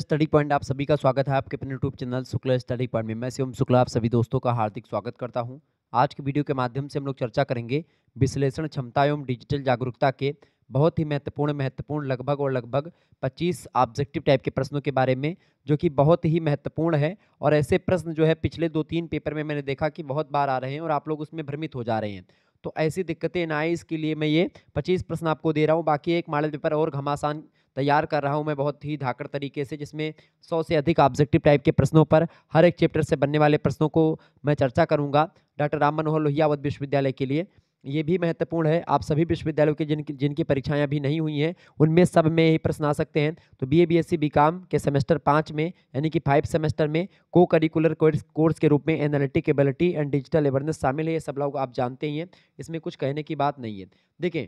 study point आप सभी का स्वागत है आपके अपने YouTube channel Shukla study point में मैं शिवम शुक्ला आप सभी दोस्तों का हार्दिक स्वागत करता हूं आज के वीडियो के माध्यम से हम लोग चर्चा करेंगे विश्लेषण क्षमता एवं डिजिटल जागरूकता के बहुत ही महत्वपूर्ण महत्वपूर्ण लगभग और लगभग 25 ऑब्जेक्टिव टाइप के प्रश्नों के बारे में जो कि बहुत ही महत्वपूर्ण है और ऐसे प्रश्न जो है पिछले दो तीन पेपर में मैंने देखा कि बहुत बार आ रहे हैं और आप लोग उसमें भ्रमित हो जा रहे हैं तो ऐसी दिक्कतें ना आए इसके लिए मैं ये पच्चीस प्रश्न आपको दे रहा हूँ बाकी एक मॉडल पेपर और घमासान तैयार कर रहा हूँ मैं बहुत ही धाकड़ तरीके से जिसमें सौ से अधिक ऑब्जेक्टिव टाइप के प्रश्नों पर हर एक चैप्टर से बनने वाले प्रश्नों को मैं चर्चा करूँगा डॉक्टर राम मनोहर लोहियावत विश्वविद्यालय के लिए ये भी महत्वपूर्ण है आप सभी विश्वविद्यालयों के जिन जिनकी परीक्षाएं अभी नहीं हुई हैं उनमें सब में ही प्रश्न आ सकते हैं तो B A B S C B com के सेमेस्टर पाँच में यानी कि फाइव सेमेस्टर में को करिकुलर कोर्स कोर्स के रूप में analytic ability and digital awareness शामिल है ये सब लोग आप जानते ही हैं इसमें कुछ कहने की बात नहीं है देखें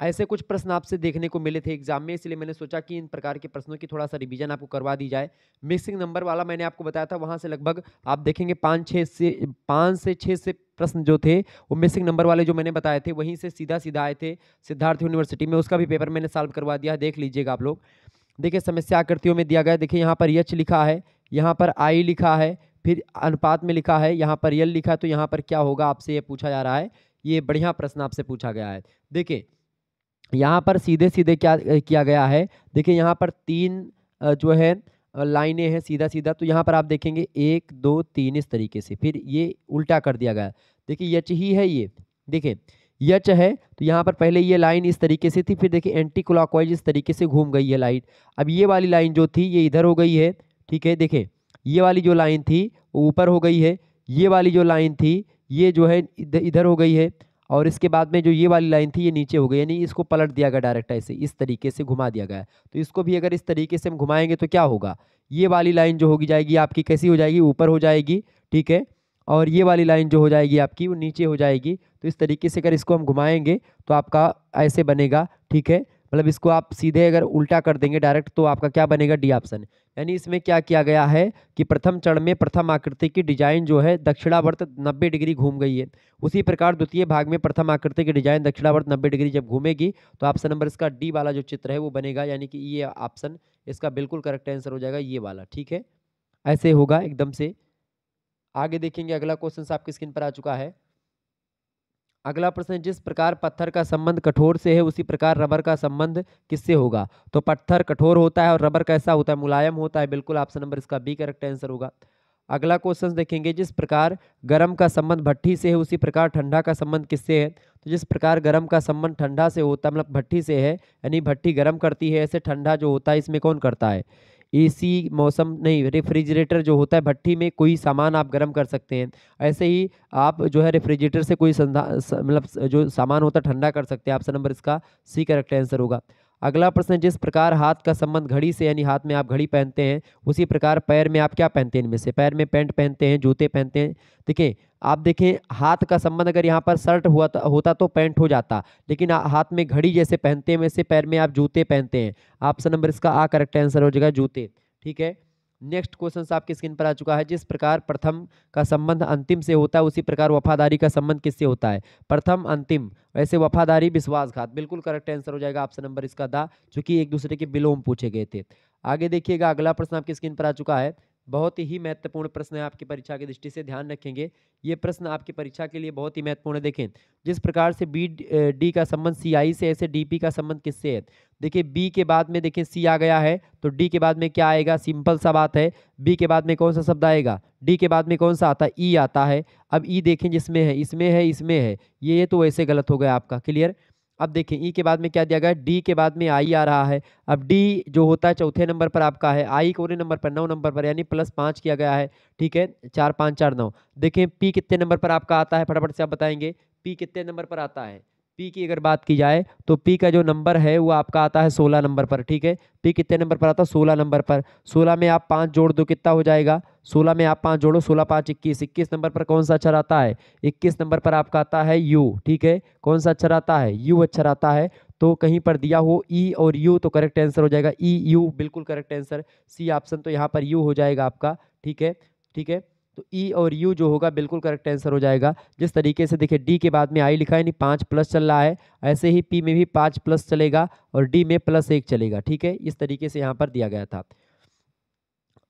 ऐसे कुछ प्रश्न आपसे देखने को मिले थे एग्जाम में इसलिए मैंने सोचा कि इन प्रकार के प्रश्नों की थोड़ा सा रिवीजन आपको करवा दी जाए मिक्सिंग नंबर वाला मैंने आपको बताया था वहाँ से लगभग आप देखेंगे पाँच छः से पाँच से छः से प्रश्न जो थे वो मिसिंग नंबर वाले जो मैंने बताए थे वहीं से सीधा सीधा आए थे सिद्धार्थ यूनिवर्सिटी में उसका भी पेपर मैंने सॉल्व करवा दिया देख लीजिएगा आप लोग देखिए समस्या आकृतियों में दिया गया देखिए यहाँ पर यच लिखा है यहाँ पर आई लिखा है फिर अनुपात में लिखा है यहाँ पर यल लिखा है तो यहाँ पर क्या होगा आपसे ये पूछा जा रहा है ये बढ़िया प्रश्न आपसे पूछा गया है देखिए यहाँ पर सीधे सीधे क्या किया गया है देखिए यहाँ पर तीन जो है लाइनें हैं सीधा सीधा तो यहाँ पर आप देखेंगे एक दो तीन इस तरीके से फिर ये उल्टा कर दिया गया देखिए यच ही है ये देखिए यच है तो यहाँ पर पहले ये लाइन इस तरीके से थी फिर देखिए एंटी क्लॉकवाइज इस तरीके से घूम गई है लाइट अब ये वाली लाइन जो थी ये इधर हो गई है ठीक है देखें ये वाली जो लाइन थी वो ऊपर हो गई है ये वाली जो लाइन थी ये जो है इधर हो गई है और इसके बाद में जो ये वाली लाइन थी ये नीचे हो गई यानी इसको पलट दिया गया डायरेक्ट ऐसे इस तरीके से घुमा दिया गया तो इसको भी अगर इस तरीके से हम घुमाएंगे तो क्या होगा ये वाली लाइन जो होगी जाएगी आपकी कैसी हो जाएगी ऊपर हो जाएगी ठीक है और ये वाली लाइन जो हो जाएगी आपकी वो नीचे हो जाएगी तो इस तरीके से अगर इसको हम घुमाएंगे तो आपका ऐसे बनेगा ठीक है मतलब इसको आप सीधे अगर उल्टा कर देंगे डायरेक्ट तो आपका क्या बनेगा डी ऑप्शन यानी इसमें क्या किया गया है कि प्रथम चरण में प्रथम आकृति की डिजाइन जो है दक्षिणावर्त 90 डिग्री घूम गई है उसी प्रकार द्वितीय भाग में प्रथम आकृति की डिजाइन दक्षिणावर्त 90 डिग्री जब घूमेगी तो ऑप्शन नंबर इसका डी वाला जो चित्र है वो बनेगा यानी कि ये ऑप्शन इसका बिल्कुल करेक्ट आंसर हो जाएगा ये वाला ठीक है ऐसे होगा एकदम से आगे देखेंगे अगला क्वेश्चन आपकी स्क्रीन पर आ चुका है अगला प्रश्न जिस प्रकार पत्थर का संबंध कठोर से है उसी प्रकार रबर का संबंध किससे होगा तो पत्थर कठोर होता है और रबर कैसा होता है मुलायम होता है बिल्कुल ऑप्शन नंबर इसका बी करेक्ट आंसर होगा अगला क्वेश्चन देखेंगे जिस प्रकार गर्म का संबंध भट्टी से है उसी प्रकार ठंडा का संबंध किससे है तो जिस प्रकार गर्म का संबंध ठंडा से होता है मतलब भट्टी से है यानी भट्टी गर्म करती है ऐसे ठंडा जो होता है इसमें कौन करता है एसी मौसम नहीं रेफ्रिजरेटर जो होता है भट्टी में कोई सामान आप गर्म कर सकते हैं ऐसे ही आप जो है रेफ्रिजरेटर से कोई संधा मतलब जो सामान होता है ठंडा कर सकते हैं ऑप्शन नंबर इसका सी करेक्ट आंसर होगा अगला प्रश्न जिस प्रकार हाथ का संबंध घड़ी से यानी हाथ में आप घड़ी पहनते हैं उसी प्रकार पैर में आप क्या पहनते हैं इनमें से पैर में पैंट पहनते हैं जूते पहनते हैं देखिए आप देखें हाथ का संबंध अगर यहाँ पर शर्ट हुआ तो, होता तो पैंट हो जाता लेकिन हाथ में घड़ी जैसे पहनते हैं वैसे पैर में आप जूते पहनते हैं ऑप्शन नंबर इसका आ करेक्ट आंसर हो जाएगा जूते ठीक है नेक्स्ट क्वेश्चन आपके स्क्रीन पर आ चुका है जिस प्रकार प्रथम का संबंध अंतिम से होता है उसी प्रकार वफादारी का संबंध किससे होता है प्रथम अंतिम वैसे वफादारी विश्वासघात बिल्कुल करेक्ट आंसर हो जाएगा ऑप्शन नंबर इसका दा चूंकि एक दूसरे के बिलोम पूछे गए थे आगे देखिएगा अगला प्रश्न आपकी स्क्रीन पर आ चुका है बहुत ही महत्वपूर्ण प्रश्न है आपकी परीक्षा की दृष्टि से ध्यान रखेंगे ये प्रश्न आपकी परीक्षा के लिए बहुत ही महत्वपूर्ण है देखें जिस प्रकार से बी डी का संबंध सी आई से ऐसे डी पी का संबंध किससे है देखिए बी के बाद में देखिए सी आ गया है तो डी के बाद में क्या आएगा सिंपल सा बात है बी के बाद में कौन सा शब्द आएगा डी के बाद में कौन सा आता है ई e आता है अब ई e देखें जिसमें है इसमें है इसमें है ये तो वैसे गलत हो गया आपका क्लियर अब देखें ई e के बाद में क्या दिया गया डी के बाद में आई आ रहा है अब डी जो होता है चौथे नंबर पर आपका है आई कोने नंबर पर नौ नंबर पर यानी प्लस पाँच किया गया है ठीक है चार पाँच चार नौ देखें पी कितने नंबर पर आपका आता है फटाफट से आप बताएंगे पी कितने नंबर पर आता है पी की अगर बात की जाए तो पी का जो नंबर है वो आपका आता है सोलह नंबर पर ठीक है पी कितने नंबर पर आता है सोलह नंबर पर सोलह में आप पाँच जोड़ दो कितना हो जाएगा सोलह में आप पाँच जोड़ो सोलह पाँच इक्कीस इक्कीस नंबर पर कौन सा अच्छा आता है इक्कीस नंबर पर आपका आता है यू ठीक है कौन सा अच्छा आता है यू अच्छा आता है तो कहीं पर दिया हो ई e और यू तो करेक्ट आंसर हो जाएगा ई e, यू बिल्कुल करेक्ट आंसर सी ऑप्शन तो यहाँ पर यू हो जाएगा आपका ठीक है ठीक है तो ई e और यू जो होगा बिल्कुल करेक्ट आंसर हो जाएगा जिस तरीके से देखिए डी के बाद में आई लिखा है यानी पाँच प्लस चल रहा है ऐसे ही पी में भी पाँच प्लस चलेगा और डी में प्लस एक चलेगा ठीक है इस तरीके से यहाँ पर दिया गया था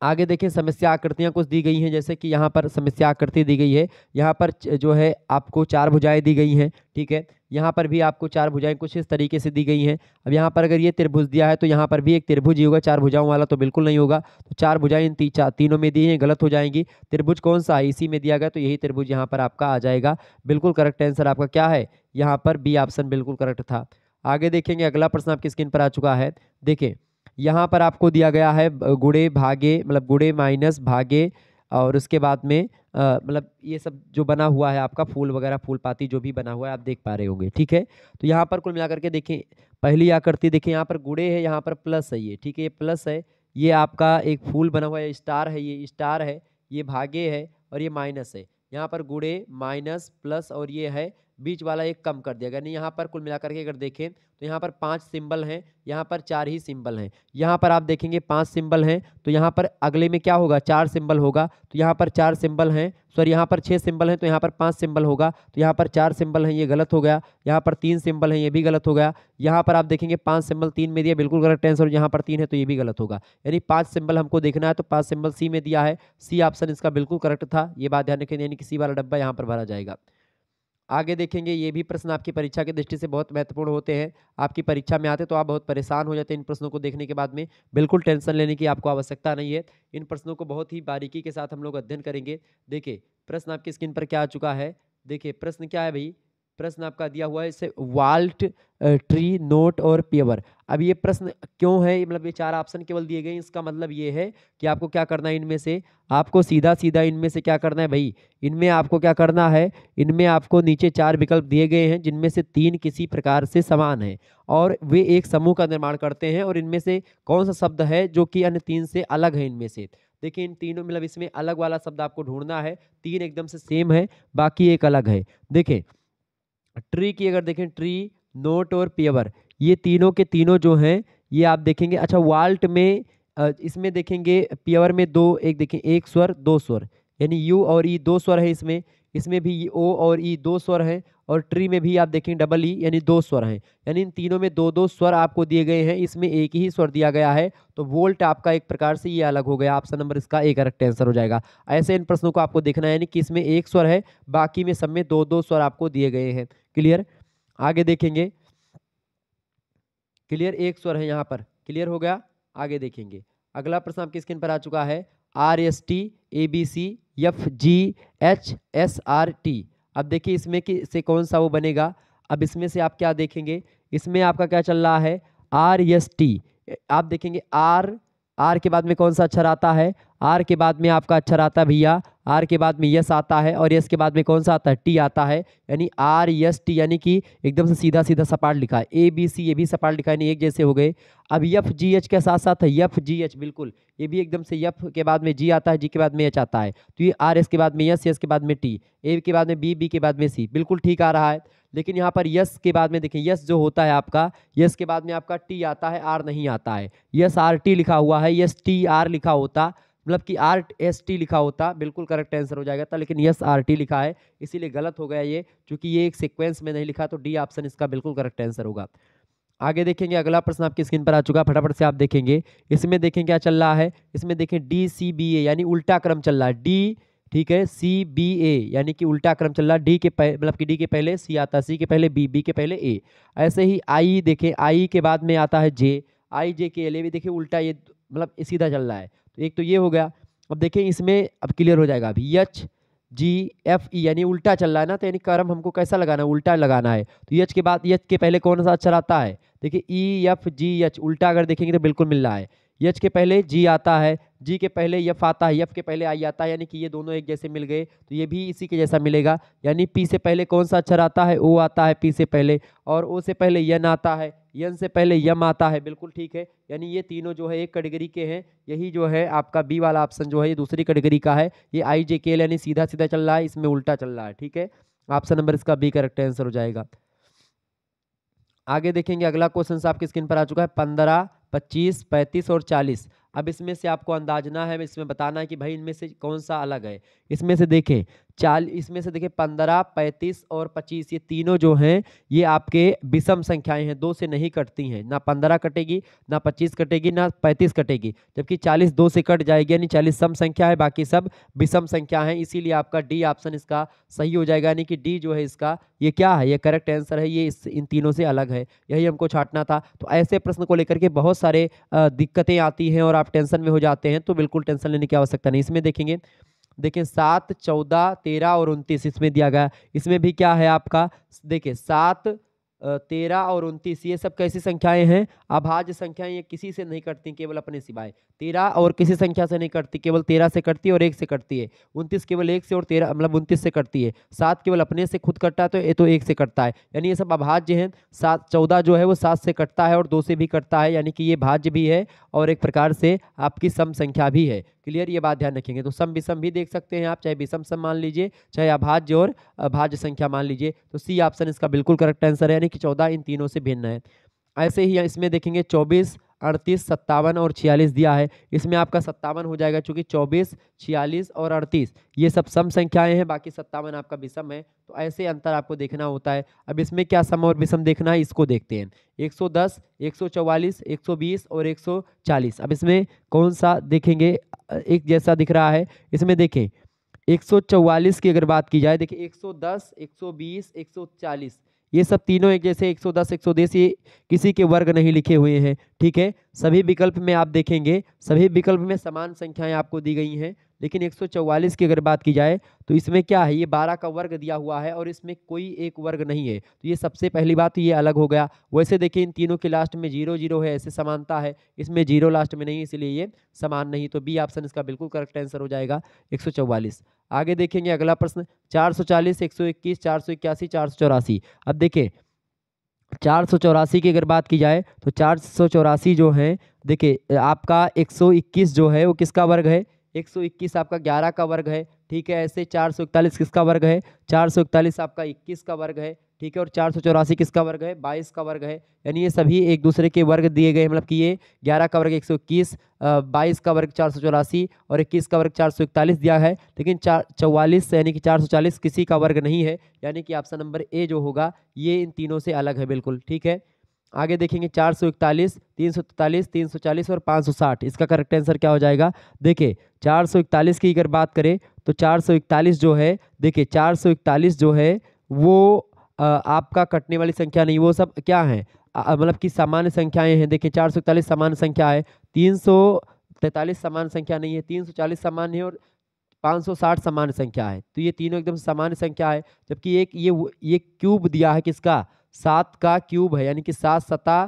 आगे देखिए समस्या आकृतियाँ कुछ दी गई हैं जैसे कि यहाँ पर समस्या आकृति दी गई है यहाँ पर जो है आपको चार भुजाएं दी गई हैं ठीक है यहाँ पर भी आपको चार भुजाएं कुछ इस तरीके से दी गई हैं अब यहाँ पर अगर ये त्रिभुज दिया है तो यहाँ पर भी एक त्रिभुज ही होगा चार भुजाओं वाला तो बिल्कुल नहीं होगा तो चार भुजाएं इन ती, चार तीनों में दी हैं गलत हो जाएंगी त्रिभुज कौन सा है इसी में दिया गया तो यही त्रिभुज यहाँ पर आपका आ जाएगा बिल्कुल करेक्ट आंसर आपका क्या है यहाँ पर बी ऑप्शन बिल्कुल करेक्ट था आगे देखेंगे अगला प्रश्न आपकी स्क्रीन पर आ चुका है देखें यहाँ पर आपको दिया गया है गुड़े भागे मतलब गुड़े माइनस भागे और उसके बाद में मतलब ये सब जो बना हुआ है आपका फूल वगैरह फूल पाती जो भी बना हुआ है आप देख पा रहे होंगे ठीक है तो यहाँ पर कुल मिलाकर के देखें पहली आकृति देखें यहाँ पर गुड़े है यहाँ पर प्लस है ये ठीक है ये प्लस है ये आपका एक फूल बना हुआ है स्टार है ये स्टार है ये भागे है और ये माइनस है यहाँ पर गुड़े माइनस प्लस और ये है बीच वाला एक कम कर दिया गया यानी यहाँ पर कुल मिलाकर के अगर देखें तो यहाँ पर पांच सिंबल हैं यहाँ पर चार ही सिंबल हैं यहाँ पर आप देखेंगे पांच सिंबल हैं तो यहाँ पर अगले में क्या होगा चार सिंबल होगा तो यहाँ पर चार सिंबल हैं सॉरी यहाँ पर छः सिंबल हैं तो यहाँ पर पांच सिंबल होगा तो यहाँ पर चार सिंबल हैं ये गलत हो गया यहाँ पर तीन सिंबल हैं ये भी गलत हो गया यहाँ पर आप देखेंगे पाँच सिंबल तीन में दिया बिल्कुल गलत आंसर यहाँ पर तीन है तो ये भी गलत होगा यानी पाँच सिंबल हमको देखना है तो पाँच सिंबल सी में दिया है सी ऑप्शन इसका बिल्कुल करेक्ट था ये बात ध्यान रखें यानी कि सी वाला डब्बा यहाँ पर भरा जाएगा आगे देखेंगे ये भी प्रश्न आपकी परीक्षा की दृष्टि से बहुत महत्वपूर्ण होते हैं आपकी परीक्षा में आते तो आप बहुत परेशान हो जाते हैं इन प्रश्नों को देखने के बाद में बिल्कुल टेंशन लेने की आपको आवश्यकता नहीं है इन प्रश्नों को बहुत ही बारीकी के साथ हम लोग अध्ययन करेंगे देखिए प्रश्न आपकी स्क्रीन पर क्या आ चुका है देखिए प्रश्न क्या है भाई प्रश्न आपका दिया हुआ है इसे वाल्ट ट्री नोट और पेवर अब ये प्रश्न क्यों है मतलब ये चार ऑप्शन केवल दिए गए इसका मतलब ये है कि आपको क्या करना है इनमें से आपको सीधा सीधा इनमें से क्या करना है भाई इनमें आपको क्या करना है इनमें आपको नीचे चार विकल्प दिए गए हैं जिनमें से तीन किसी प्रकार से समान हैं और वे एक समूह का निर्माण करते हैं और इनमें से कौन सा शब्द है जो कि अन्य तीन से अलग है इनमें से देखिए इन तीनों मतलब इसमें अलग वाला शब्द आपको ढूंढना है तीन एकदम से सेम है बाकी एक अलग है देखें ट्री की अगर देखें ट्री नोट और पेवर ये तीनों के तीनों जो हैं ये आप देखेंगे अच्छा वाल्ट में इसमें देखेंगे पेवर में दो एक देखें एक स्वर दो स्वर यानी यू और ई दो स्वर है इसमें इसमें भी ओ और ई दो स्वर हैं और ट्री में भी आप देखें डबल ई यानी दो स्वर हैं यानी इन तीनों में दो दो स्वर आपको दिए गए हैं इसमें एक ही स्वर दिया गया है तो वोल्ट आपका एक प्रकार से ये अलग हो गया ऑप्शन नंबर इसका एक करेक्ट आंसर हो जाएगा ऐसे इन प्रश्नों को आपको देखना है यानी कि इसमें एक स्वर है बाकी में सब में दो दो स्वर आपको दिए गए हैं क्लियर आगे देखेंगे क्लियर एक स्वर है यहाँ पर क्लियर हो गया आगे देखेंगे अगला प्रश्न आपकी स्क्रीन पर आ चुका है R S T A B C F G H S R T अब देखिए इसमें कि से कौन सा वो बनेगा अब इसमें से आप क्या देखेंगे इसमें आपका क्या चल रहा है आर एस टी आप देखेंगे आर आर के बाद में कौन सा अक्षर आता है आर के बाद में आपका अक्षर आता है भैया आर के बाद में यस आता है और यस के बाद में कौन सा आता है टी आता है यानी आर यस टी यानी कि एकदम से सीधा सीधा सपाट लिखा है ए बी सी ये भी सपाट लिखा यानी एक जैसे हो गए अब यफ जी एच के साथ साथ है यफ जी एच बिल्कुल ये भी एकदम से यफ के बाद में जी आता है जी के बाद में एच आता है तो ये आर एस के बाद में यस यस के बाद में टी ए के बाद में बी बी के बाद में सी बिल्कुल ठीक आ रहा है लेकिन यहाँ पर यस के बाद में देखें यस जो होता है आपका यस के बाद में आपका टी आता है आर नहीं आता है यस आर टी लिखा हुआ है यस टी आर लिखा होता मतलब कि आर एस टी लिखा होता बिल्कुल करेक्ट आंसर हो जाएगा था लेकिन यस आर टी लिखा है इसीलिए गलत हो गया ये क्योंकि ये एक सिक्वेंस में नहीं लिखा तो डी ऑप्शन इसका बिल्कुल करेक्ट आंसर होगा आगे देखेंगे अगला प्रश्न आपकी स्क्रीन पर आ चुका है फटाफट से आप देखेंगे इसमें देखें क्या चल रहा है इसमें देखें डी सी बी ए यानी उल्टा क्रम चल रहा है डी ठीक है सी बी ए यानी कि उल्टा क्रम चल रहा डी के मतलब कि डी के पहले सी आता है सी के पहले बी बी के पहले ए ऐसे ही आई देखें आई के बाद में आता है जे आई जे के एल ए भी देखिए उल्टा ये मतलब सीधा चल रहा है तो एक तो ये हो गया अब देखें इसमें अब क्लियर हो जाएगा अभी यच जी एफ ई यानी उल्टा चल रहा है ना तो यानी कर्म हमको कैसा लगाना है उल्टा लगाना है तो यच के बाद यच के पहले कौन सा अच्छा आता है देखिए ई एफ जी एच उल्टा अगर देखेंगे तो बिल्कुल मिल रहा है यच के पहले जी आता है जी के पहले यफ आता है यफ के पहले आई आता है यानी कि ये दोनों एक जैसे मिल गए तो ये भी इसी के जैसा मिलेगा यानी पी से पहले कौन सा अक्षर आता है ओ आता है पी से पहले और ओ से पहले यन आता है यन से पहले यम आता है बिल्कुल ठीक है यानी ये तीनों जो है एक कैटेगरी के हैं यही जो है आपका बी वाला ऑप्शन जो है ये दूसरी कैटेगरी का है ये आई जे के यानी सीधा सीधा चल रहा है इसमें उल्टा चल रहा है ठीक है ऑप्शन नंबर इसका बी करेक्ट आंसर हो जाएगा आगे देखेंगे अगला क्वेश्चन आपकी स्क्रीन पर आ चुका है पंद्रह पच्चीस पैंतीस और चालीस अब इसमें से आपको अंदाजना है इसमें बताना है कि भाई इनमें से कौन सा अलग है इसमें से देखें चाल इसमें से देखिए पंद्रह पैंतीस और पच्चीस ये तीनों जो हैं ये आपके विषम संख्याएं हैं दो से नहीं कटती हैं ना पंद्रह कटेगी ना पच्चीस कटेगी ना पैंतीस कटेगी जबकि चालीस दो से कट जाएगी यानी चालीस सम संख्या है बाकी सब विषम संख्या है इसीलिए आपका डी ऑप्शन इसका सही हो जाएगा यानी कि डी जो है इसका ये क्या है ये करेक्ट आंसर है ये इस इन तीनों से अलग है यही हमको छाटना था तो ऐसे प्रश्न को लेकर के बहुत सारे दिक्कतें आती हैं और आप टेंशन में हो जाते हैं तो बिल्कुल टेंशन लेने की आवश्यकता नहीं इसमें देखेंगे देखिए सात चौदह तेरह और उनतीस इसमें दिया गया इसमें भी क्या है आपका देखिए सात तेरह और उनतीस ये सब कैसी संख्याएं हैं अभाज्य संख्याएं ये किसी से नहीं कटती केवल अपने सिवाय तेरह और किसी संख्या से नहीं कटती केवल तेरह से कटती है और एक से कटती है उनतीस केवल एक से और तेरह मतलब उनतीस से कटती है सात केवल अपने से खुद कटता है तो ये तो एक से कटता है यानी ये सब अभाज्य हैं सात चौदह जो है वो सात से कटता है और दो से भी कटता है यानी कि ये भाज्य भी है और एक प्रकार से आपकी सम संख्या भी है क्लियर ये बात ध्यान रखेंगे तो सम विषम भी देख सकते हैं आप चाहे विषम सम मान लीजिए चाहे अभाज्य और अभाज्य संख्या मान लीजिए तो सी ऑप्शन इसका बिल्कुल करेक्ट आंसर है यानी कि चौदह इन तीनों से भिन्न है ऐसे ही इसमें देखेंगे चौबीस अड़तीस सत्तावन और छियालीस दिया है इसमें आपका सत्तावन हो जाएगा क्योंकि चौबीस छियालीस और अड़तीस ये सब सम संख्याएं हैं बाकी सत्तावन आपका विषम है तो ऐसे अंतर आपको देखना होता है अब इसमें क्या सम और विषम देखना है इसको देखते हैं 110, 144, 120 और 140 अब इसमें कौन सा देखेंगे एक जैसा दिख रहा है इसमें देखें 144 की अगर बात की जाए देखिए 110, 120, 140 ये सब तीनों एक जैसे 110 110 ये किसी के वर्ग नहीं लिखे हुए हैं ठीक है सभी विकल्प में आप देखेंगे सभी विकल्प में समान संख्याएं आपको दी गई हैं लेकिन 144 की अगर बात की जाए तो इसमें क्या है ये 12 का वर्ग दिया हुआ है और इसमें कोई एक वर्ग नहीं है तो ये सबसे पहली बात तो ये अलग हो गया वैसे देखिए इन तीनों के लास्ट में जीरो जीरो है ऐसे समानता है इसमें जीरो लास्ट में नहीं इसलिए ये समान नहीं तो बी ऑप्शन इसका बिल्कुल करेक्ट आंसर हो जाएगा एक आगे देखेंगे अगला प्रश्न चार सौ चालीस एक सौ इक्कीस चार सौ इक्यासी चार सौ चौरासी अब देखिए चार सौ चौरासी की अगर बात की जाए तो चार सौ चौरासी जो है देखिए आपका एक सौ इक्कीस जो है वो किसका वर्ग है 121 आपका 11 का वर्ग है ठीक है ऐसे चार सौ इकतालीस किसका वर्ग है चार सौ इकतालीस आपका 21 का वर्ग है ठीक है और चार सौ चौरासी किसका वर्ग है बाईस का वर्ग है यानी ये सभी एक दूसरे के वर्ग दिए गए मतलब कि ये ग्यारह का वर्ग एक सौ इक्कीस बाईस का वर्ग चार सौ चौरासी और इक्कीस का वर्ग चार सौ इकतालीस दिया है लेकिन चार चौवालीस यानी कि चार सौ चालीस किसी का वर्ग नहीं है यानी कि ऑप्शन नंबर ए जो होगा ये इन तीनों से अलग है बिल्कुल ठीक है आगे देखेंगे चार सौ इकतालीस तीन सौ तैतालीस तीन सौ चालीस और पाँच सौ साठ इसका करेक्ट आंसर क्या हो जाएगा देखिए चार सौ इकतालीस की अगर बात करें तो चार सौ इकतालीस जो है देखिए चार सौ इकतालीस जो है वो आ, आपका कटने वाली संख्या नहीं वो सब क्या है मतलब कि सामान्य संख्याएँ हैं देखिए चार सौ इकतालीस सामान्य संख्या है तीन सौ तैंतालीस सामान्य संख्या नहीं है तीन सौ चालीस सामान्य है और पाँच सौ साठ सामान्य संख्या है तो ये तीनों एकदम सामान्य संख्या है जबकि एक ये ये क्यूब दिया है किसका सात का क्यूब है यानी कि सात सता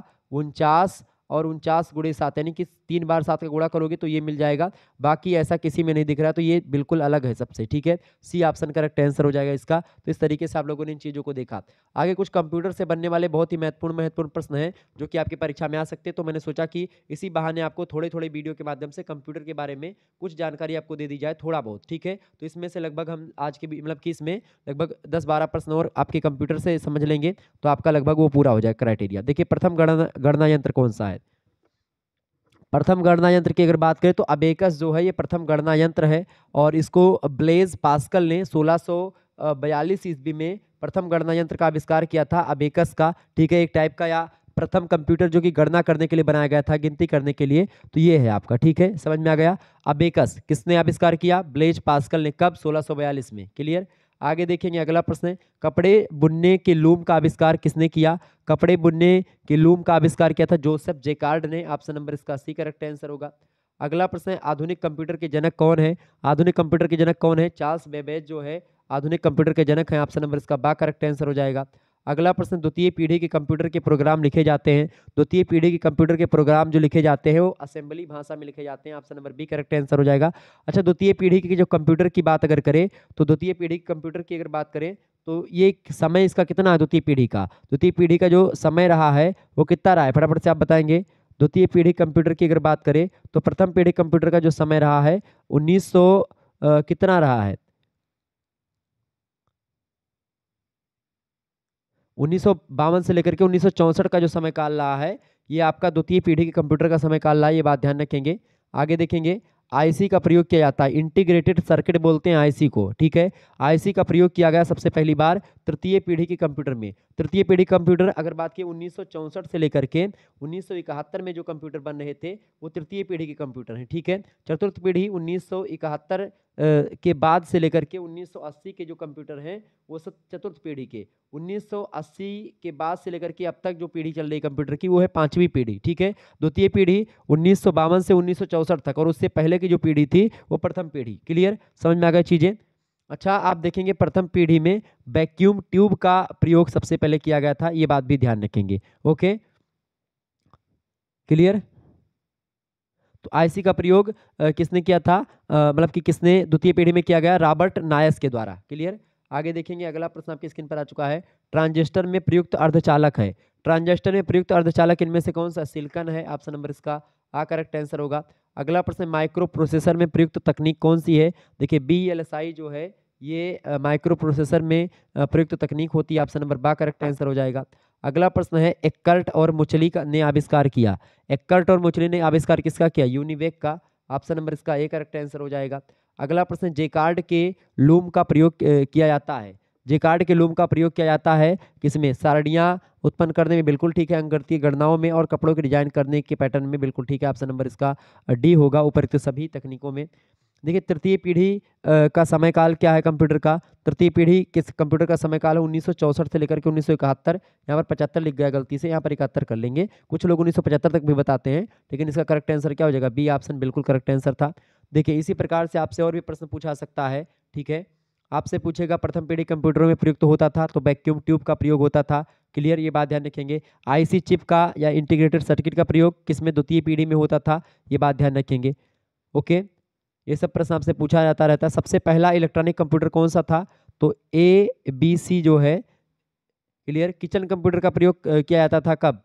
उनचास और उनचास गुड़े सात यानी कि तीन बार सात का गुड़ा करोगे तो ये मिल जाएगा बाकी ऐसा किसी में नहीं दिख रहा तो ये बिल्कुल अलग है सबसे ठीक है सी ऑप्शन करेक्ट आंसर हो जाएगा इसका तो इस तरीके से आप लोगों ने इन चीज़ों को देखा आगे कुछ कंप्यूटर से बनने वाले बहुत ही महत्वपूर्ण महत्वपूर्ण प्रश्न हैं जो कि आपकी परीक्षा में आ सकते हैं तो मैंने सोचा कि इसी बहाने आपको थोड़े थोड़े वीडियो के माध्यम से कंप्यूटर के बारे में कुछ जानकारी आपको दे दी जाए थोड़ा बहुत ठीक है तो इसमें से लगभग हम आज के मतलब कि इसमें लगभग दस बारह प्रश्न और आपके कंप्यूटर से समझ लेंगे तो आपका लगभग वो पूरा हो जाएगा क्राइटेरिया देखिए प्रथम गणना गणना यंत्र कौन सा है प्रथम गणना यंत्र की अगर बात करें तो अबेकस जो है ये प्रथम गणना यंत्र है और इसको ब्लेज पास्कल ने सोलह बयालीस ईस्वी में प्रथम गणना यंत्र का आविष्कार किया था अबेकस का ठीक है एक टाइप का या प्रथम कंप्यूटर जो कि गणना करने के लिए बनाया गया था गिनती करने के लिए तो ये है आपका ठीक है समझ में आ गया अबेकस किसने आविष्कार किया ब्लेज पास्कल ने कब सोलह में क्लियर आगे देखेंगे अगला प्रश्न है कपड़े बुनने के लूम का आविष्कार किसने किया कपड़े बुनने के लूम का आविष्कार किया था जोसेफ जेकार्ड ने ऑप्शन नंबर इसका सी करेक्ट आंसर होगा अगला प्रश्न है आधुनिक कंप्यूटर के जनक कौन है आधुनिक कंप्यूटर के जनक कौन है चार्ल्स बेबेज जो है आधुनिक कंप्यूटर के जनक हैं ऑप्शन नंबर इसका बा करेक्ट आंसर हो जाएगा अगला प्रश्न द्वितीय पीढ़ी के कंप्यूटर के प्रोग्राम लिखे जाते हैं द्वितीय पीढ़ी के कंप्यूटर के प्रोग्राम जो लिखे जाते हैं वो असेंबली भाषा में लिखे जाते हैं option number B correct answer हो जाएगा अच्छा द्वितीय पीढ़ी की जो कंप्यूटर की बात अगर करें तो द्वितीय पीढ़ी के कंप्यूटर की अगर बात करें तो ये समय इसका कितना है द्वितीय पीढ़ी का द्वितीय पीढ़ी का जो समय रहा है वो कितना रहा है फटाफट से आप बताएंगे द्वितीय पीढ़ी कंप्यूटर की अगर बात करें तो प्रथम पीढ़ी कंप्यूटर का जो समय रहा है उन्नीस कितना रहा है उन्नीस से लेकर के उन्नीस का जो समय काल रहा है ये आपका द्वितीय पीढ़ी के कंप्यूटर का समय काल रहा है ये बात ध्यान रखेंगे आगे देखेंगे आईसी का प्रयोग किया जाता है इंटीग्रेटेड सर्किट बोलते हैं आईसी को ठीक है आईसी का प्रयोग किया गया सबसे पहली बार तृतीय पीढ़ी के कंप्यूटर में तृतीय पीढ़ी कंप्यूटर अगर बात की उन्नीस से लेकर के उन्नीस में जो कंप्यूटर बन रहे थे वो तृतीय पीढ़ी के कंप्यूटर हैं ठीक है चतुर्थ पीढ़ी उन्नीस के बाद से लेकर के 1980 के जो कंप्यूटर हैं वो सब चतुर्थ पीढ़ी के 1980 के बाद से लेकर के अब तक जो पीढ़ी चल रही कंप्यूटर की वो है पांचवी पीढ़ी ठीक है द्वितीय पीढ़ी उन्नीस से उन्नीस तक और उससे पहले की जो पीढ़ी थी वो प्रथम पीढ़ी क्लियर समझ में आ गया चीज़ें अच्छा आप देखेंगे प्रथम पीढ़ी में वैक्यूम ट्यूब का प्रयोग सबसे पहले किया गया था ये बात भी ध्यान रखेंगे ओके क्लियर आईसी का प्रयोग किसने किया था मतलब कि किसने द्वितीय पीढ़ी में किया गया रॉबर्ट नायस के द्वारा क्लियर आगे देखेंगे अगला प्रश्न आपकी स्क्रीन पर आ चुका है ट्रांजिस्टर में प्रयुक्त अर्धचालक है ट्रांजिस्टर में प्रयुक्त अर्धचालक इनमें से कौन सा सिल्कन है ऑप्शन नंबर इसका आ करेक्ट आंसर होगा अगला प्रश्न माइक्रो प्रोसेसर में प्रयुक्त तकनीक कौन सी है देखिए बी एल एस आई जो है ये माइक्रो प्रोसेसर में प्रयुक्त तकनीक होती है option number B correct answer हो जाएगा अगला प्रश्न है एक्कर्ट और मुचली का ने आविष्कार किया एक्कर्ट और मुचली ने आविष्कार किसका किया यूनिवेक का ऑप्शन नंबर इसका ए करेक्ट आंसर हो जाएगा अगला प्रश्न जेकार्ड के लूम का प्रयोग किया जाता है जेकार्ड के लूम का प्रयोग किया जाता है किसमें सारणियाँ उत्पन्न करने में बिल्कुल ठीक है अंगरती गणनाओं में और कपड़ों के डिजाइन करने के पैटर्न में बिल्कुल ठीक है ऑप्शन नंबर इसका डी होगा उपरुक्त सभी तकनीकों में देखिए तृतीय पीढ़ी का समय काल क्या है कंप्यूटर का तृतीय पीढ़ी किस कंप्यूटर का समय काल है उन्नीस से लेकर के उन्नीस सौ यहाँ पर पचहत्तर लिख गया गलती से यहाँ पर इकहत्तर कर लेंगे कुछ लोग उन्नीस तक भी बताते हैं लेकिन इसका करेक्ट आंसर क्या हो जाएगा बी ऑप्शन बिल्कुल करेक्ट आंसर था देखिए इसी प्रकार से आपसे और भी प्रश्न पूछा सकता है ठीक है आपसे पूछेगा प्रथम पीढ़ी कंप्यूटरों में प्रयुक्त होता था तो वैक्यूम ट्यूब का प्रयोग होता था क्लियर ये बात ध्यान रखेंगे आईसी चिप का या इंटीग्रेटेड सर्किट का प्रयोग किस में द्वितीय पीढ़ी में होता था ये बात ध्यान रखेंगे ओके ये सब प्रश्न आपसे पूछा जाता रहता है सबसे पहला इलेक्ट्रॉनिक कंप्यूटर कौन सा था तो ए बी सी जो है क्लियर किचन कंप्यूटर का प्रयोग किया जाता था कब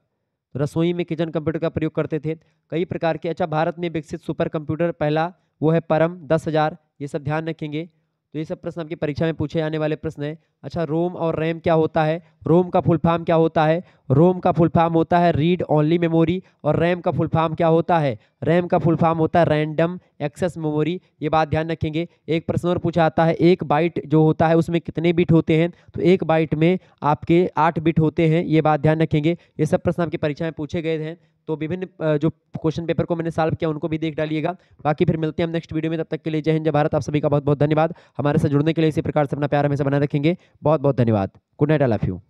तो रसोई में किचन कंप्यूटर का प्रयोग करते थे कई प्रकार के अच्छा भारत में विकसित सुपर कंप्यूटर पहला वो है परम दस हज़ार ये सब ध्यान रखेंगे तो ये सब प्रश्न आपकी परीक्षा में पूछे जाने वाले प्रश्न है अच्छा रोम और रैम क्या होता है रोम का फुल फॉर्म क्या होता है रोम का फुल फॉर्म होता है रीड ओनली मेमोरी और रैम का फुल फॉर्म क्या होता है रैम का फुल फॉर्म होता है रैंडम एक्सेस मेमोरी ये बात ध्यान रखेंगे एक प्रश्न और पूछा जाता है एक बाइट जो होता है उसमें कितने बिट होते हैं तो एक बाइट में आपके आठ बिट होते हैं ये बात ध्यान रखेंगे ये सब प्रश्न आपकी परीक्षा में पूछे गए हैं तो विभिन्न जो क्वेश्चन पेपर को मैंने सॉल्व किया उनको भी देख डालिएगा बाकी फिर मिलते हैं हम नेक्स्ट वीडियो में तब तक के लिए जय हिंद जय भारत आप सभी का बहुत बहुत धन्यवाद हमारे साथ जुड़ने के लिए इसी प्रकार से अपना प्यार हमेशा बनाए रखेंगे बहुत बहुत धन्यवाद good night I love you